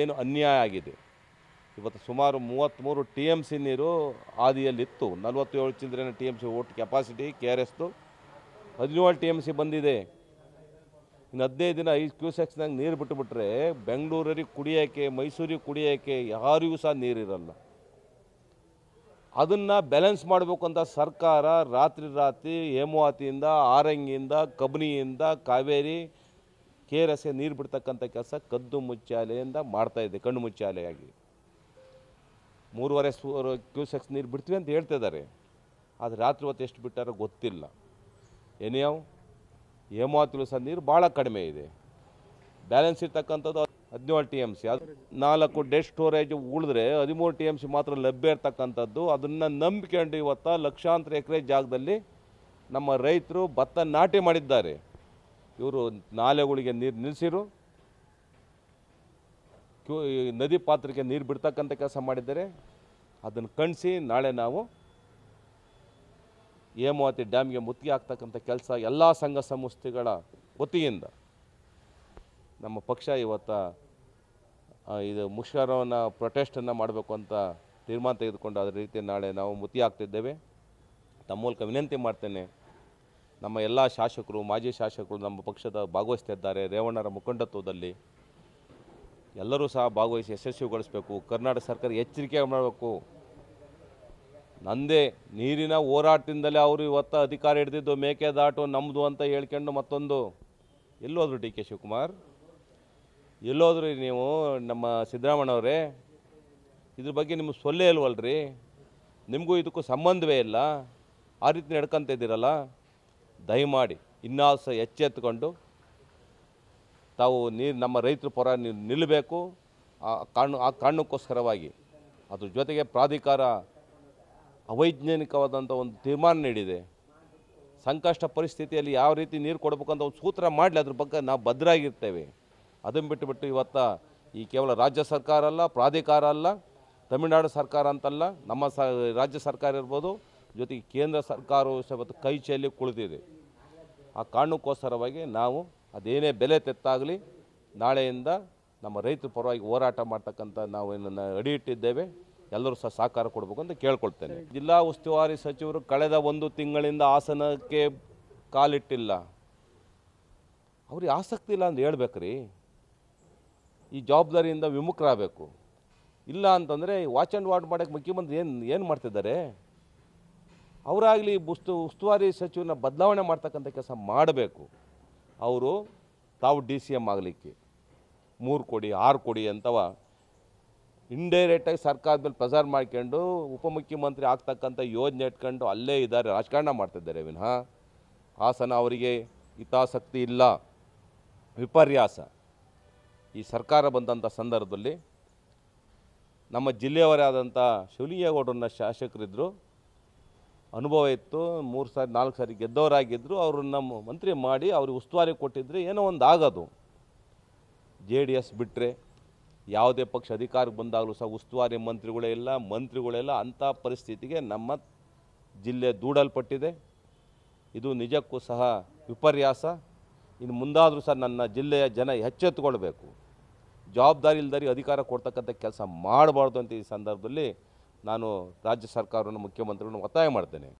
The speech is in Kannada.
ಏನು ಅನ್ಯಾಯ ಆಗಿದೆ ಇವತ್ತು ಸುಮಾರು ಮೂವತ್ತ್ಮೂರು ಟಿ ಎಮ್ ಸಿ ನೀರು ಆದಿಯಲ್ಲಿತ್ತು ನಲವತ್ತೇಳು ಚಿಲ್ಡ್ರೆನ ಟಿ ಎಮ್ ಸಿ ಓಟ್ ಕೆಪಾಸಿಟಿ ಕೆ ಆರ್ ಎಸ್ದು ಹದಿನೇಳು ಟಿ ಎಮ್ ಸಿ ಬಂದಿದೆ ಇನ್ನು ಹದಿನೈದು ದಿನ ಐದು ಕ್ಯೂಸೆಕ್ಸ್ನಾಗ ನೀರು ಬಿಟ್ಟುಬಿಟ್ರೆ ಬೆಂಗಳೂರಿಗೆ ಕುಡಿಯೋಕ್ಕೆ ಮೈಸೂರಿಗೆ ಕುಡಿಯೋಕ್ಕೆ ಯಾರಿಗೂ ಸಹ ನೀರಿರಲ್ಲ ಅದನ್ನು ಬ್ಯಾಲೆನ್ಸ್ ಮಾಡಬೇಕು ಅಂತ ಸರ್ಕಾರ ರಾತ್ರಿ ರಾತ್ರಿ ಹೇಮುವಾತಿಯಿಂದ ಆರಂಗಿಯಿಂದ ಕಬನಿಯಿಂದ ಕಾವೇರಿ ಕೆ ಆರ್ ನೀರು ಬಿಡ್ತಕ್ಕಂಥ ಕೆಲಸ ಕದ್ದು ಮುಚ್ಚಾಲೆಯಿಂದ ಮಾಡ್ತಾಯಿದೆ ಕಣ್ಣು ಮುಚ್ಚಾಲೆಯಾಗಿ ಮೂರುವರೆ ಸೂ ಕ್ಯೂಸೆಕ್ಸ್ ನೀರು ಬಿಡ್ತೀವಿ ಅಂತ ಹೇಳ್ತಾ ಇದ್ದಾರೆ ಆದರೆ ರಾತ್ರಿ ಹೊತ್ತು ಎಷ್ಟು ಬಿಟ್ಟಾರೋ ಗೊತ್ತಿಲ್ಲ ಎನಿಯಾವ್ ಹೇಮಾವತಿಲೂ ಸಹ ನೀರು ಭಾಳ ಕಡಿಮೆ ಇದೆ ಬ್ಯಾಲೆನ್ಸ್ ಇರ್ತಕ್ಕಂಥದ್ದು ಹದಿನೇಳು ಟಿ ಎಮ್ ಸಿ ಅದು ನಾಲ್ಕು ಡೇ ಸ್ಟೋರೇಜ್ ಉಳಿದ್ರೆ ಹದಿಮೂರು ಟಿ ಎಮ್ ಸಿ ಮಾತ್ರ ಲಭ್ಯ ಇರ್ತಕ್ಕಂಥದ್ದು ಅದನ್ನು ನಂಬಿಕೊಂಡು ಇವತ್ತ ಲಕ್ಷಾಂತರ ಎಕರೆ ಜಾಗದಲ್ಲಿ ನಮ್ಮ ರೈತರು ಭತ್ತ ನಾಟಿ ಮಾಡಿದ್ದಾರೆ ಇವರು ನಾಲೆಗಳಿಗೆ ನೀರು ನಿಲ್ಲಿಸಿರು ಕ್ಯೂ ನದಿ ಪಾತ್ರಕ್ಕೆ ನೀರು ಬಿಡ್ತಕ್ಕಂಥ ಕೆಲಸ ಮಾಡಿದ್ದಾರೆ ಅದನ್ನು ಕಣಿಸಿ ನಾಳೆ ನಾವು ಹೇಮಾವತಿ ಡ್ಯಾಮ್ಗೆ ಮುತ್ತಿಗೆ ಹಾಕ್ತಕ್ಕಂಥ ಕೆಲಸ ಎಲ್ಲ ಸಂಘ ಸಂಸ್ಥೆಗಳ ವತಿಯಿಂದ ನಮ್ಮ ಪಕ್ಷ ಇವತ್ತ ಇದು ಮುಷ್ಕರವನ್ನು ಪ್ರೊಟೆಸ್ಟನ್ನು ಮಾಡಬೇಕು ಅಂತ ತೀರ್ಮಾನ ತೆಗೆದುಕೊಂಡು ಅದರ ರೀತಿ ನಾಳೆ ನಾವು ಮುತ್ತಿ ಹಾಕ್ತಿದ್ದೇವೆ ತಮ್ಮ ಮೂಲಕ ವಿನಂತಿ ಮಾಡ್ತೇನೆ ನಮ್ಮ ಎಲ್ಲ ಶಾಸಕರು ಮಾಜಿ ಶಾಸಕರು ನಮ್ಮ ಪಕ್ಷದ ಭಾಗವಹಿಸ್ತಿದ್ದಾರೆ ರೇವಣ್ಣರ ಮುಖಂಡತ್ವದಲ್ಲಿ ಎಲ್ಲರೂ ಸಹ ಭಾಗವಹಿಸಿ ಯಶಸ್ವಿಗೊಳಿಸಬೇಕು ಕರ್ನಾಟಕ ಸರ್ಕಾರ ಎಚ್ಚರಿಕೆ ಮಾಡಬೇಕು ನಂದೇ ನೀರಿನ ಹೋರಾಟದಿಂದಲೇ ಅವರು ಇವತ್ತು ಅಧಿಕಾರ ಹಿಡಿದಿದ್ದು ಮೇಕೆದಾಟು ನಮ್ಮದು ಅಂತ ಹೇಳ್ಕೊಂಡು ಮತ್ತೊಂದು ಎಲ್ಲೋದ್ರು ಡಿ ಕೆ ಶಿವಕುಮಾರ್ ಎಲ್ಲೋದ್ರಿ ನೀವು ನಮ್ಮ ಸಿದ್ದರಾಮಣ್ಣವರೇ ಇದ್ರ ಬಗ್ಗೆ ನಿಮ್ಗೆ ಸೊಲ್ಲೇ ಇಲ್ವಲ್ರಿ ನಿಮಗೂ ಇದಕ್ಕೂ ಸಂಬಂಧವೇ ಇಲ್ಲ ಆ ರೀತಿ ನಡ್ಕೊತ ಇದ್ದೀರಲ್ಲ ದಯಮಾಡಿ ಇನ್ನಾಸ ಎಚ್ಚೆತ್ತುಕೊಂಡು ತಾವು ನೀರು ನಮ್ಮ ರೈತರ ಪರ ನಿಲ್ಲಬೇಕು ಆ ಕಾರಣ ಆ ಕಾರಣಕ್ಕೋಸ್ಕರವಾಗಿ ಅದ್ರ ಜೊತೆಗೆ ಪ್ರಾಧಿಕಾರ ಅವೈಜ್ಞಾನಿಕವಾದಂಥ ಒಂದು ತೀರ್ಮಾನ ನೀಡಿದೆ ಸಂಕಷ್ಟ ಪರಿಸ್ಥಿತಿಯಲ್ಲಿ ಯಾವ ರೀತಿ ನೀರು ಕೊಡಬೇಕಂತ ಒಂದು ಸೂತ್ರ ಮಾಡಲಿ ಅದ್ರ ಬಗ್ಗೆ ನಾವು ಭದ್ರಾಗಿರ್ತೇವೆ ಅದನ್ನು ಬಿಟ್ಟುಬಿಟ್ಟು ಇವತ್ತು ಈ ಕೇವಲ ರಾಜ್ಯ ಸರ್ಕಾರ ಅಲ್ಲ ಪ್ರಾಧಿಕಾರ ಅಲ್ಲ ತಮಿಳುನಾಡು ಸರ್ಕಾರ ಅಂತಲ್ಲ ನಮ್ಮ ಸ ರಾಜ್ಯ ಸರ್ಕಾರ ಇರ್ಬೋದು ಜೊತೆಗೆ ಕೇಂದ್ರ ಸರ್ಕಾರವು ಸಹ ಕೈ ಚೆಲ್ಲಿ ಕುಳಿತಿದೆ ಆ ಕಾರಣಕ್ಕೋಸ್ಕರವಾಗಿ ನಾವು ಅದೇನೇ ಬೆಲೆ ತೆತ್ತಾಗಲಿ ನಾಳೆಯಿಂದ ನಮ್ಮ ರೈತರ ಪರವಾಗಿ ಹೋರಾಟ ಮಾಡ್ತಕ್ಕಂಥ ನಾವು ಏನನ್ನು ಅಡಿ ಇಟ್ಟಿದ್ದೇವೆ ಎಲ್ಲರೂ ಸಹ ಸಹಕಾರ ಕೊಡಬೇಕು ಅಂತ ಕೇಳ್ಕೊಳ್ತೇನೆ ಜಿಲ್ಲಾ ಉಸ್ತುವಾರಿ ಸಚಿವರು ಕಳೆದ ಒಂದು ತಿಂಗಳಿಂದ ಆಸನಕ್ಕೆ ಕಾಲಿಟ್ಟಿಲ್ಲ ಅವ್ರಿಗೆ ಆಸಕ್ತಿ ಇಲ್ಲ ಅಂತ ಹೇಳ್ಬೇಕ್ರಿ ಈ ಜವಾಬ್ದಾರಿಯಿಂದ ವಿಮುಖರಾಗಬೇಕು ಇಲ್ಲ ಅಂತಂದರೆ ವಾಚ್ ಆ್ಯಂಡ್ ವಾರ್ಡ್ ಮಾಡೋಕ್ಕೆ ಮುಖ್ಯಮಂತ್ರಿ ಏನು ಏನು ಮಾಡ್ತಿದ್ದಾರೆ ಅವರಾಗಲಿ ಉಸ್ತು ಉಸ್ತುವಾರಿ ಸಚಿವನ ಬದಲಾವಣೆ ಮಾಡ್ತಕ್ಕಂಥ ಕೆಲಸ ಮಾಡಬೇಕು ಅವರು ತಾವು ಡಿ ಸಿ ಎಮ್ ಆಗಲಿಕ್ಕೆ ಮೂರು ಕೊಡಿ ಆರು ಕೊಡಿ ಅಂತವ ಇಂಡೈರೆಕ್ಟಾಗಿ ಸರ್ಕಾರದ ಮೇಲೆ ಪ್ರಸಾರ ಮಾಡ್ಕೊಂಡು ಉಪಮುಖ್ಯಮಂತ್ರಿ ಆಗ್ತಕ್ಕಂಥ ಯೋಜನೆ ಇಟ್ಕೊಂಡು ಅಲ್ಲೇ ಇದ್ದಾರೆ ರಾಜಕಾರಣ ಮಾಡ್ತಿದ್ದಾರೆ ವಿನಃ ಹಾಸನ ಅವರಿಗೆ ಹಿತಾಸಕ್ತಿ ಇಲ್ಲ ವಿಪರ್ಯಾಸ ಈ ಸರ್ಕಾರ ಬಂದಂಥ ಸಂದರ್ಭದಲ್ಲಿ ನಮ್ಮ ಜಿಲ್ಲೆಯವರೇ ಆದಂಥ ಶಿವಲಿಂಗೇಗೌಡರನ್ನ ಶಾಸಕರಿದ್ದರು ಅನುಭವ ಇತ್ತು ಮೂರು ಸಾರಿ ನಾಲ್ಕು ಸಾರಿ ಗೆದ್ದವರಾಗಿದ್ದರು ನಮ್ಮ ಮಂತ್ರಿ ಮಾಡಿ ಅವ್ರಿಗೆ ಉಸ್ತುವಾರಿ ಕೊಟ್ಟಿದ್ದರೆ ಏನೋ ಒಂದು ಆಗೋದು ಜೆ ಡಿ ಎಸ್ ಬಿಟ್ಟರೆ ಯಾವುದೇ ಪಕ್ಷ ಅಧಿಕಾರಕ್ಕೆ ಬಂದಾಗಲೂ ಸಹ ಉಸ್ತುವಾರಿ ಮಂತ್ರಿಗಳೇ ಇಲ್ಲ ಇಲ್ಲ ಅಂಥ ಪರಿಸ್ಥಿತಿಗೆ ನಮ್ಮ ಜಿಲ್ಲೆ ದೂಡಲ್ಪಟ್ಟಿದೆ ಇದು ನಿಜಕ್ಕೂ ಸಹ ವಿಪರ್ಯಾಸ ಇನ್ನು ಮುಂದಾದರೂ ಸಹ ನನ್ನ ಜಿಲ್ಲೆಯ ಜನ ಎಚ್ಚೆತ್ತುಕೊಳ್ಬೇಕು ಜವಾಬ್ದಾರಿ ಇಲ್ದರಿ ಅಧಿಕಾರ ಕೊಡ್ತಕ್ಕಂಥ ಕೆಲಸ ಮಾಡಬಾರ್ದು ಅಂತ ಈ ಸಂದರ್ಭದಲ್ಲಿ ನಾನು ರಾಜ್ಯ ಸರ್ಕಾರವನ್ನು ಮುಖ್ಯಮಂತ್ರಿಗಳನ್ನು ಒತ್ತಾಯ ಮಾಡ್ತೇನೆ